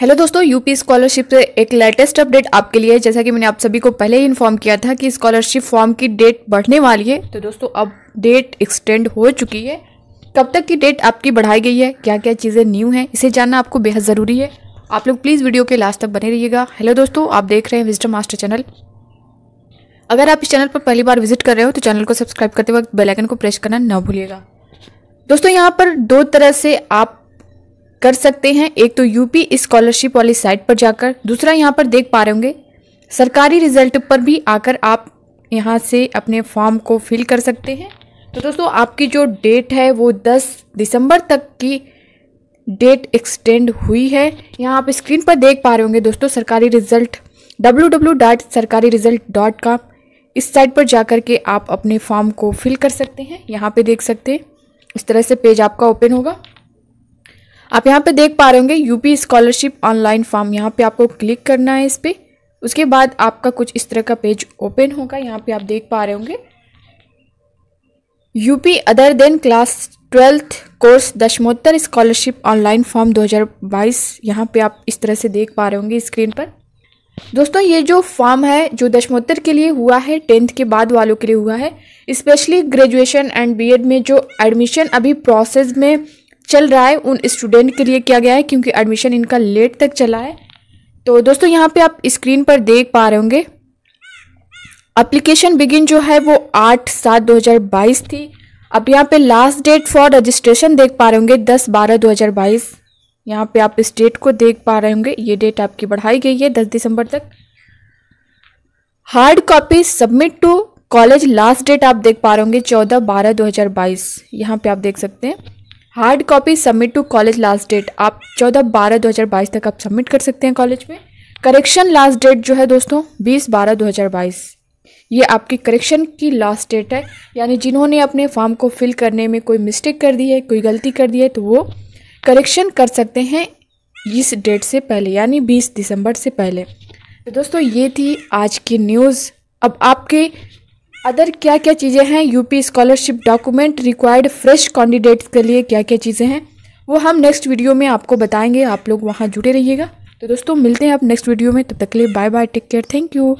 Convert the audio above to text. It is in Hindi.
हेलो दोस्तों यूपी स्कॉलरशिप से एक लेटेस्ट अपडेट आपके लिए जैसा कि मैंने आप सभी को पहले ही इन्फॉर्म किया था कि स्कॉलरशिप फॉर्म की डेट बढ़ने वाली है तो दोस्तों अब डेट एक्सटेंड हो चुकी है कब तक की डेट आपकी बढ़ाई गई है क्या क्या चीज़ें न्यू हैं इसे जानना आपको बेहद ज़रूरी है आप लोग प्लीज़ वीडियो के लास्ट तक बने रहिएगा हेलो दोस्तों आप देख रहे हैं विजिटर मास्टर चैनल अगर आप इस चैनल पर पहली बार विजिट कर रहे हो तो चैनल को सब्सक्राइब करते वक्त बेलाइकन को प्रेस करना ना भूलिएगा दोस्तों यहाँ पर दो तरह से आप कर सकते हैं एक तो यूपी स्कॉलरशिप वाली साइट पर जाकर दूसरा यहाँ पर देख पा रहे होंगे सरकारी रिजल्ट पर भी आकर आप यहाँ से अपने फॉर्म को फिल कर सकते हैं तो दोस्तों आपकी जो डेट है वो 10 दिसंबर तक की डेट एक्सटेंड हुई है यहाँ आप स्क्रीन पर देख पा रहे होंगे दोस्तों Sarkari result W W dot Sarkari result dot com इस साइट पर जा कर के आप अपने फॉर्म को फिल कर सकते हैं यहाँ पे देख सकते हैं इस तरह से पेज आपका ओपन होगा आप यहाँ पे देख पा रहे होंगे यूपी स्कॉलरशिप ऑनलाइन फॉर्म यहाँ पे आपको क्लिक करना है इस पर उसके बाद आपका कुछ इस तरह का पेज ओपन होगा यहाँ पे आप देख पा रहे होंगे UP other than class twelfth course दशमोत्तर स्कॉलरशिप ऑनलाइन फॉर्म 2022 यहाँ पर आप इस तरह से देख पा रहे होंगे स्क्रीन पर दोस्तों ये जो फॉर्म है जो दशमोत्तर के लिए हुआ है टेंथ के बाद वालों के लिए हुआ है स्पेशली ग्रेजुएशन एंड बीएड में जो एडमिशन अभी प्रोसेस में चल रहा है उन स्टूडेंट के लिए किया गया है क्योंकि एडमिशन इनका लेट तक चला है तो दोस्तों यहाँ पे आप स्क्रीन पर देख पा रहे होंगे अप्लीकेशन बिगिन जो है वो आठ सात दो हज़ार बाईस थी अब यहाँ पे लास्ट डेट फॉर रजिस्ट्रेशन देख पा रहे होंगे दस बारह दो हज़ार बाईस यहाँ पे आप इस डेट को देख पा रहे होंगे ये डेट आपकी बढ़ाई गई है दस दिसंबर तक hard copy submit to college last date आप देख पा रहे होंगे चौदह बारह दो हज़ार बाईस यहाँ पे आप देख सकते हैं hard copy submit to college last date आप चौदह बारह दो हज़ार बाईस तक आप सबमिट कर सकते हैं कॉलेज में करेक्शन लास्ट डेट जो है दोस्तों बीस बारह दो हज़ार बाईस ये आपकी करेक्शन की लास्ट डेट है यानी जिन्होंने अपने फॉर्म को फिल करने में कोई मिस्टेक कर दी है कोई गलती कर दी है तो वो करेक्शन कर सकते हैं इस डेट से पहले यानी बीस दिसंबर से पहले तो दोस्तों ये थी आज की न्यूज़ अब आपके अदर क्या क्या चीज़ें हैं UP scholarship document required fresh candidates के लिए क्या क्या चीज़ें हैं वो हम नेक्स्ट वीडियो में आपको बताएंगे आप लोग वहाँ जुड़े रहिएगा तो दोस्तों मिलते हैं आप नेक्स्ट वीडियो में तब तक के लिए bye bye take care thank you